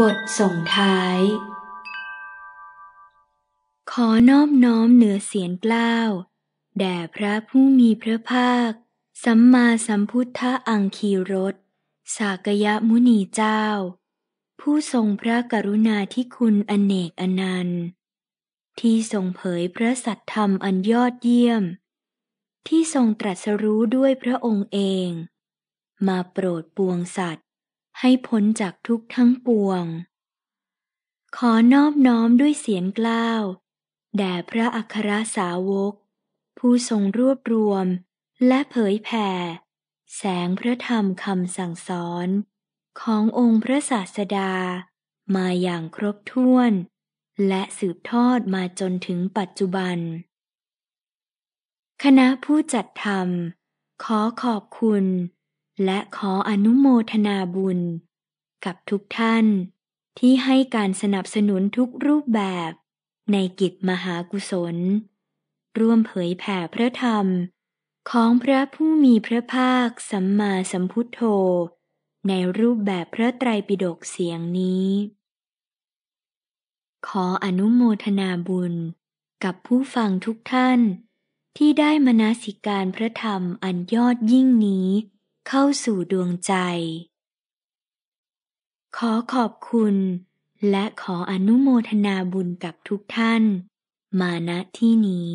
บทส่งท้าย ขอนอบน้อมเหนือเสียงกล้าว แด่พระผู้มีพระภาค สัมมาสัมพุทธะอังคีรสสากยมุนีเจ้า ผู้ทรงพระกรุณาที่คุณอเนกอนันต์ ที่ทรงเผยพระสัตธรรมอันยอดเยี่ยม ที่ทรงตรัสรู้ด้วยพระองค์เอง มาโปรดปวงสัตวให้พ้นจากทุกทั้งปวง ขอนอบน้อมด้วยเสียงกล้าว แด่พระอัครสาวก ผู้ทรงรวบรวมและเผยแผ่ แสงพระธรรมคำสั่งสอน ขององค์พระศาสดามาอย่างครบถ้วน และสืบทอดมาจนถึงปัจจุบัน คณะผู้จัดทำขอขอบคุณและขออนุโมทนาบุญกับทุกท่านที่ให้การสนับสนุนทุกรูปแบบในกิจมหากุศล ร่วมเผยแผ่พระธรรม ของพระผู้มีพระภาคสัมมาสัมพุทโธในรูปแบบพระไตรปิฎกเสียงนี้ ขออนุโมทนาบุญกับผู้ฟังทุกท่าน ที่ได้มนาสิการพระธรรมอันยอดยิ่งนี้เข้าสู่ดวงใจ ขอขอบคุณ และขออนุโมทนาบุญกับทุกท่าน มาณที่นี้